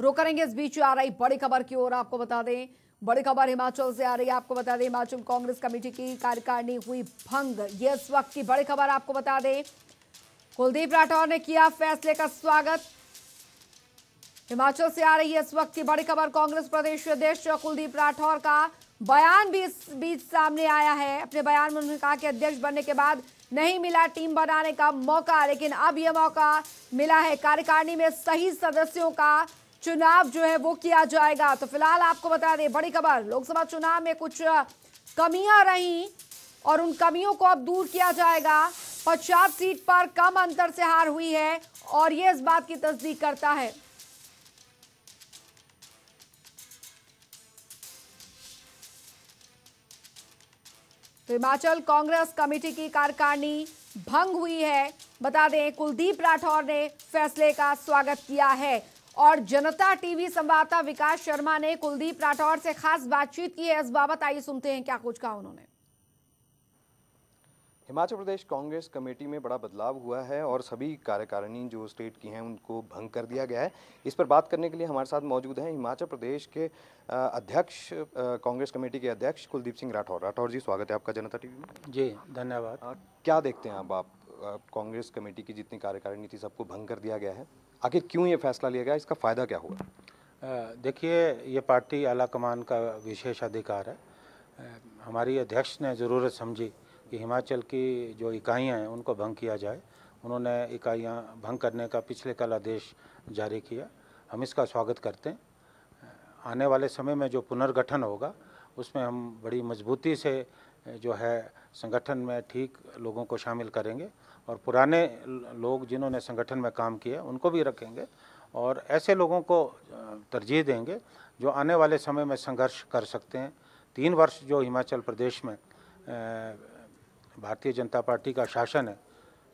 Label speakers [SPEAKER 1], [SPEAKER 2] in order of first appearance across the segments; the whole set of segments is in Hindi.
[SPEAKER 1] रोका करेंगे इस बीच आ रही बड़ी खबर की ओर आपको बता दें बड़ी खबर हिमाचल से आ रही है आपको बता दें हिमाचल कांग्रेस कमेटी की कार्यकारिणी हुई भंग ये इस वक्त की बड़ी खबर आपको बता दें कुलदीप राठौर ने किया फैसले का स्वागत हिमाचल से आ रही है इस वक्त की बड़ी खबर कांग्रेस प्रदेश अध्यक्ष कुलदीप राठौर का बयान भी इस बीच सामने आया है अपने बयान में उन्होंने कहा कि अध्यक्ष बनने के बाद नहीं मिला टीम बनाने का मौका लेकिन अब यह मौका मिला है कार्यकारिणी में सही सदस्यों का चुनाव जो है वो किया जाएगा तो फिलहाल आपको बता दें बड़ी खबर लोकसभा चुनाव में कुछ कमियां रहीं और उन कमियों को अब दूर किया जाएगा पचास सीट पर कम अंतर से हार हुई है और ये इस बात की तस्दीक करता है तो हिमाचल कांग्रेस कमेटी की कार्यकारिणी भंग हुई है बता दें कुलदीप राठौर ने फैसले का स्वागत किया है और जनता टीवी संवाददाता विकास शर्मा ने कुलदीप राठौर से खास बातचीत की है इस बाबत आइए सुनते हैं क्या कुछ कहा उन्होंने
[SPEAKER 2] हिमाचल प्रदेश कांग्रेस कमेटी में बड़ा बदलाव हुआ है और सभी कार्यकारिणी जो स्टेट की हैं उनको भंग कर दिया गया है इस पर बात करने के लिए हमारे साथ मौजूद हैं हिमाचल प्रदेश के अध्यक्ष कांग्रेस कमेटी के अध्यक्ष कुलदीप सिंह राठौर राठौर जी स्वागत है आपका जनता टीवी
[SPEAKER 3] में जी धन्यवाद
[SPEAKER 2] क्या देखते हैं आप आप कांग्रेस कमेटी की जितनी कार्यकारिणी थी सबको भंग कर दिया गया है
[SPEAKER 3] आखिर क्यों ये फैसला लिया गया इसका फ़ायदा क्या हुआ देखिए ये पार्टी आला कमान का विशेष अधिकार है हमारी अध्यक्ष ने ज़रूरत समझी कि हिमाचल की जो इकाइयाँ हैं उनको भंग किया जाए उन्होंने इकाइयाँ भंग करने का पिछले कल आदेश जारी किया हम इसका स्वागत करते हैं आने वाले समय में जो पुनर्गठन होगा उसमें हम बड़ी मजबूती से जो है संगठन में ठीक लोगों को शामिल करेंगे और पुराने लोग जिन्होंने संगठन में काम किया उनको भी रखेंगे और ऐसे लोगों को तरजीह देंगे जो आने वाले समय में संघर्ष कर सकते हैं तीन वर्ष जो हिमाचल प्रदेश में भारतीय जनता पार्टी का शासन है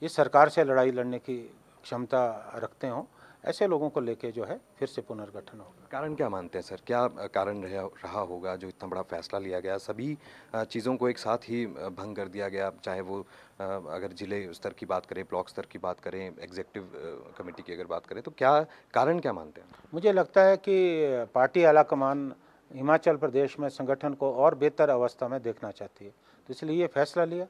[SPEAKER 3] इस सरकार से लड़ाई लड़ने की क्षमता रखते हों ऐसे लोगों को लेके जो है फिर से पुनर्गठन होगा
[SPEAKER 2] कारण क्या मानते हैं सर क्या कारण रहा होगा जो इतना बड़ा फैसला लिया गया सभी चीज़ों को एक साथ ही भंग कर दिया गया चाहे वो अगर जिले स्तर की बात करें ब्लॉक स्तर की बात करें एग्जीक्यूटिव कमेटी की अगर बात करें तो क्या
[SPEAKER 3] कारण क्या मानते हैं मुझे लगता है कि पार्टी कमान हिमाचल प्रदेश में संगठन को और बेहतर अवस्था में देखना चाहती है तो इसलिए ये फैसला लिया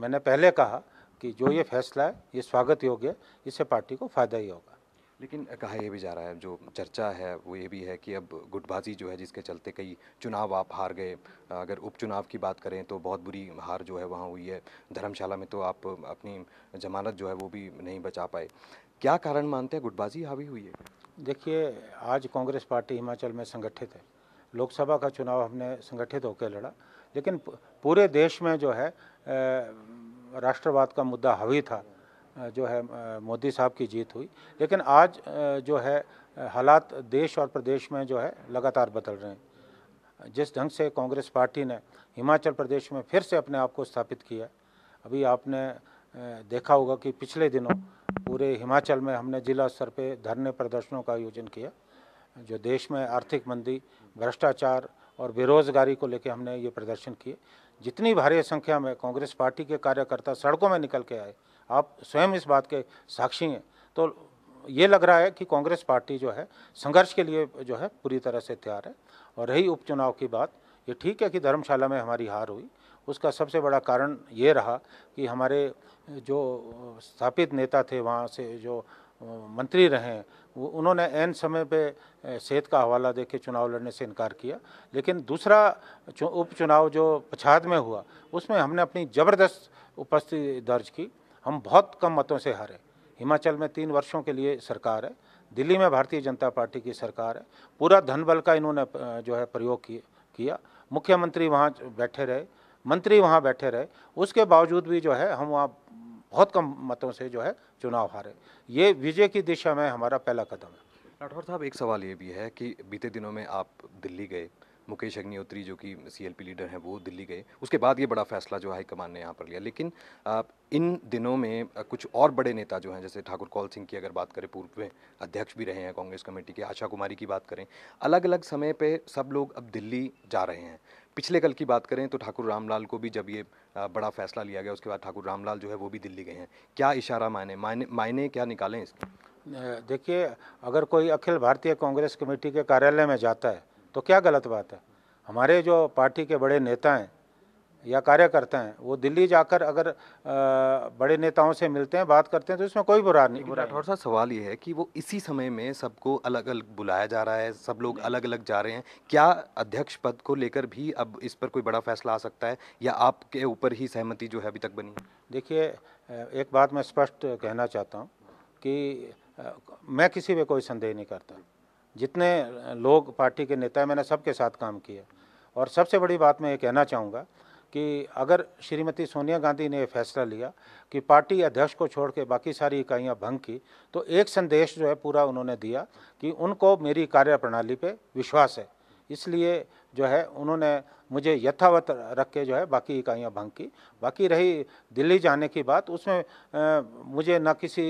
[SPEAKER 3] मैंने पहले कहा कि जो ये फैसला है ये स्वागत योग्य है इससे पार्टी को फ़ायदा ही होगा
[SPEAKER 2] लेकिन कहा यह भी जा रहा है जो चर्चा है वो ये भी है कि अब गुटबाजी जो है जिसके चलते कई चुनाव आप हार गए अगर उपचुनाव की बात करें तो बहुत बुरी हार जो है वहाँ हुई है धर्मशाला में तो आप अपनी जमानत जो है वो भी नहीं बचा पाए क्या कारण
[SPEAKER 3] मानते हैं गुटबाजी हावी हुई है देखिए आज कांग्रेस पार्टी हिमाचल में संगठित है लोकसभा का चुनाव हमने संगठित होकर लड़ा लेकिन पूरे देश में जो है राष्ट्रवाद का मुद्दा हावी था जो है मोदी साहब की जीत हुई लेकिन आज जो है हालात देश और प्रदेश में जो है लगातार बदल रहे हैं जिस ढंग से कांग्रेस पार्टी ने हिमाचल प्रदेश में फिर से अपने आप को स्थापित किया अभी आपने देखा होगा कि पिछले दिनों पूरे हिमाचल में हमने जिला स्तर पे धरने प्रदर्शनों का आयोजन किया जो देश में आर्थिक मंदी भ्रष्टाचार और बेरोज़गारी को लेकर हमने ये प्रदर्शन किए जितनी भारी संख्या में कांग्रेस पार्टी के कार्यकर्ता सड़कों में निकल के आए आप स्वयं इस बात के साक्षी हैं तो ये लग रहा है कि कांग्रेस पार्टी जो है संघर्ष के लिए जो है पूरी तरह से तैयार है और रही उपचुनाव की बात ये ठीक है कि धर्मशाला में हमारी हार हुई उसका सबसे बड़ा कारण ये रहा कि हमारे जो स्थापित नेता थे वहाँ से जो मंत्री रहे वो उन्होंने एन समय पे सेहत का हवाला दे के चुनाव लड़ने से इनकार किया लेकिन दूसरा उपचुनाव जो पछाद में हुआ उसमें हमने अपनी ज़बरदस्त उपस्थिति दर्ज की हम बहुत कम मतों से हारे हिमाचल में तीन वर्षों के लिए सरकार है दिल्ली में भारतीय जनता पार्टी की सरकार है पूरा धन बल का इन्होंने जो है प्रयोग किया मुख्यमंत्री वहाँ बैठे रहे मंत्री वहाँ बैठे रहे उसके बावजूद भी जो है हम वहाँ बहुत कम मतों से जो है चुनाव हारे ये विजय की दिशा में हमारा पहला कदम है
[SPEAKER 2] राठौर साहब एक सवाल ये भी है कि बीते दिनों में आप दिल्ली गए मुकेश अग्निहोत्री जो कि सीएलपी लीडर हैं वो दिल्ली गए उसके बाद ये बड़ा फैसला जो हाईकमान ने यहाँ पर लिया लेकिन इन दिनों में कुछ और बड़े नेता जो हैं जैसे ठाकुर कौल सिंह की अगर बात करें पूर्व में अध्यक्ष भी रहे हैं कांग्रेस कमेटी के आशा कुमारी की बात करें अलग अलग समय पर सब लोग अब दिल्ली जा रहे हैं पिछले कल की बात करें तो ठाकुर रामलाल को भी जब ये बड़ा फैसला लिया गया उसके बाद ठाकुर रामलाल जो है वो भी दिल्ली गए हैं क्या इशारा मायने मायने मायने क्या निकालें इसके
[SPEAKER 3] देखिए अगर कोई अखिल भारतीय कांग्रेस कमेटी के कार्यालय में जाता है तो क्या गलत बात है हमारे जो पार्टी के बड़े नेता हैं या कार्यकर्ता हैं वो दिल्ली जाकर अगर आ, बड़े नेताओं से मिलते हैं बात करते हैं तो इसमें कोई बुरा नहीं राठौर साहब सवाल ये है
[SPEAKER 2] कि वो इसी समय में सबको अलग अलग बुलाया जा रहा है सब लोग अलग अलग जा रहे हैं क्या अध्यक्ष पद को लेकर भी अब इस पर कोई बड़ा फैसला आ सकता है या आपके ऊपर ही सहमति जो है अभी
[SPEAKER 3] तक बनी देखिए एक बात मैं स्पष्ट कहना चाहता हूँ कि मैं किसी पर कोई संदेह नहीं करता जितने लोग पार्टी के नेता हैं मैंने सबके साथ काम किया और सबसे बड़ी बात मैं ये कहना चाहूँगा कि अगर श्रीमती सोनिया गांधी ने फैसला लिया कि पार्टी अध्यक्ष को छोड़ के बाकी सारी इकाइयाँ भंग की तो एक संदेश जो है पूरा उन्होंने दिया कि उनको मेरी कार्य प्रणाली पर विश्वास है इसलिए जो है उन्होंने मुझे यथावत रख के जो है बाकी इकाइयाँ भंग की बाकी रही दिल्ली जाने की बात उसमें आ, मुझे न किसी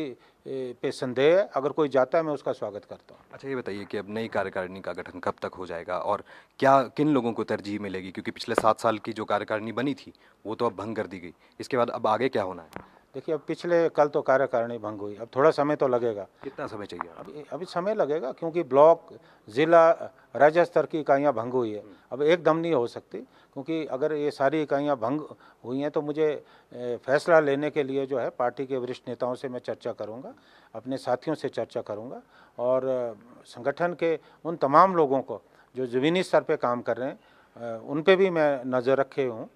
[SPEAKER 3] पे संदेह अगर कोई जाता है मैं उसका स्वागत करता हूँ
[SPEAKER 2] अच्छा ये बताइए कि अब नई कार्यकारिणी का गठन कब तक हो जाएगा और क्या किन लोगों को तरजीह मिलेगी क्योंकि पिछले सात साल की जो कार्यकारिणी बनी थी वो तो अब भंग कर दी गई इसके बाद अब आगे क्या होना है
[SPEAKER 3] देखिए अब पिछले कल तो कार्यकारिणी भंग हुई अब थोड़ा समय तो लगेगा कितना समय चाहिए अभी अभी समय लगेगा क्योंकि ब्लॉक ज़िला राज्य स्तर की इकाइयाँ भंग हुई है हम्म। अब एकदम नहीं हो सकती क्योंकि अगर ये सारी इकाइयाँ भंग हुई हैं तो मुझे फैसला लेने के लिए जो है पार्टी के वरिष्ठ नेताओं से मैं चर्चा करूँगा अपने साथियों से चर्चा करूँगा और संगठन के उन तमाम लोगों को जो ज़मीनी स्तर पर काम कर रहे हैं उन पर भी मैं नज़र रखे हूँ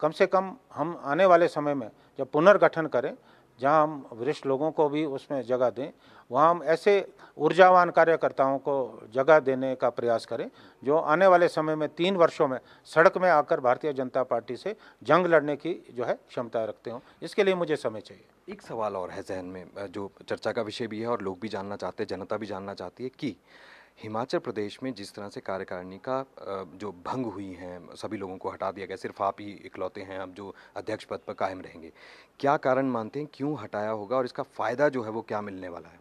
[SPEAKER 3] कम से कम हम आने वाले समय में जब पुनर्गठन करें जहां हम वरिष्ठ लोगों को भी उसमें जगह दें वहां हम ऐसे ऊर्जावान कार्यकर्ताओं को जगह देने का प्रयास करें जो आने वाले समय में तीन वर्षों में सड़क में आकर भारतीय जनता पार्टी से जंग लड़ने की जो है क्षमता रखते हों इसके लिए मुझे समय चाहिए एक सवाल और है जहन में जो चर्चा का विषय भी है और लोग
[SPEAKER 2] भी जानना चाहते हैं जनता भी जानना चाहती है कि हिमाचल प्रदेश में जिस तरह से कार्यकारिणी का जो भंग हुई हैं सभी लोगों को हटा दिया गया सिर्फ आप ही इकलौते हैं अब जो अध्यक्ष पद पर कायम
[SPEAKER 3] रहेंगे क्या कारण मानते हैं क्यों हटाया होगा और इसका फ़ायदा जो है वो क्या मिलने वाला है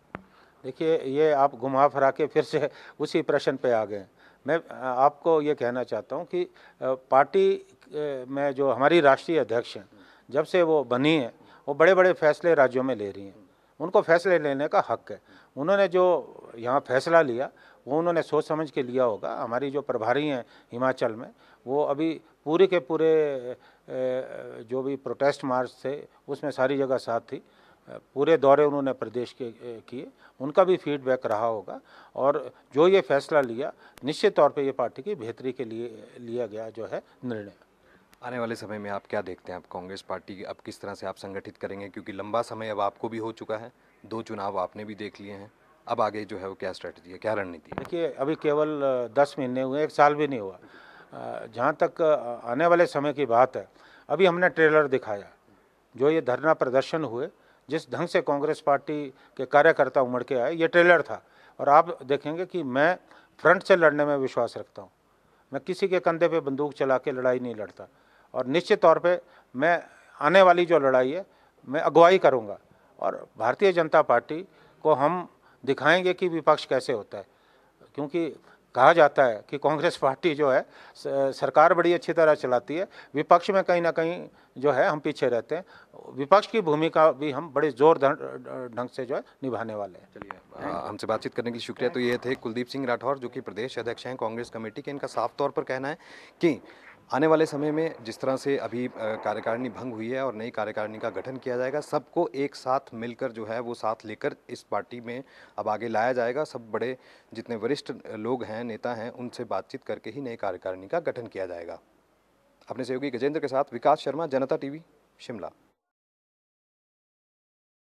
[SPEAKER 3] देखिए ये आप घुमा फिरा के फिर से उसी प्रश्न पे आ गए मैं आपको ये कहना चाहता हूँ कि पार्टी में जो हमारी राष्ट्रीय अध्यक्ष हैं जब से वो बनी है वो बड़े बड़े फैसले राज्यों में ले रही हैं उनको फैसले लेने का हक है उन्होंने जो यहाँ फैसला लिया वो उन्होंने सोच समझ के लिया होगा हमारी जो प्रभारी हैं हिमाचल में वो अभी पूरे के पूरे जो भी प्रोटेस्ट मार्च थे उसमें सारी जगह साथ थी पूरे दौरे उन्होंने प्रदेश के किए उनका भी फीडबैक रहा होगा और जो ये फैसला लिया निश्चित तौर पे ये पार्टी की बेहतरी के लिए लिया गया जो है
[SPEAKER 2] निर्णय आने वाले समय में आप क्या देखते हैं आप कांग्रेस पार्टी अब किस तरह से आप संगठित करेंगे क्योंकि लंबा समय अब आपको भी हो चुका है दो चुनाव आपने भी देख लिए हैं
[SPEAKER 3] अब आगे जो है वो क्या स्ट्रैटेजी है क्या रणनीति है देखिए अभी केवल दस महीने हुए एक साल भी नहीं हुआ जहाँ तक आने वाले समय की बात है अभी हमने ट्रेलर दिखाया जो ये धरना प्रदर्शन हुए जिस ढंग से कांग्रेस पार्टी के कार्यकर्ता उमड़ के आए ये ट्रेलर था और आप देखेंगे कि मैं फ्रंट से लड़ने में विश्वास रखता हूँ मैं किसी के कंधे पे बंदूक चला के लड़ाई नहीं लड़ता और निश्चित तौर पे मैं आने वाली जो लड़ाई है मैं अगुवाई करूँगा और भारतीय जनता पार्टी को हम दिखाएंगे कि विपक्ष कैसे होता है क्योंकि कहा जाता है कि कांग्रेस पार्टी जो है सरकार बड़ी अच्छी तरह चलाती है विपक्ष में कहीं ना कहीं जो है हम पीछे रहते हैं विपक्ष की भूमिका भी हम बड़े जोर ढंग से जो है निभाने वाले हैं चलिए
[SPEAKER 2] हमसे बातचीत करने के लिए शुक्रिया तो ये थे कुलदीप सिंह राठौर जो कि प्रदेश अध्यक्ष हैं कांग्रेस कमेटी के इनका साफ तौर पर कहना है कि आने वाले समय में जिस तरह से अभी कार्यकारिणी भंग हुई है और नई कार्यकारिणी का गठन किया जाएगा सबको एक साथ मिलकर जो है वो साथ लेकर इस पार्टी में अब आगे लाया जाएगा सब बड़े जितने वरिष्ठ लोग हैं नेता हैं उनसे बातचीत करके ही नई कार्यकारिणी का गठन किया जाएगा अपने सहयोगी गजेंद्र के साथ विकास शर्मा जनता टीवी शिमला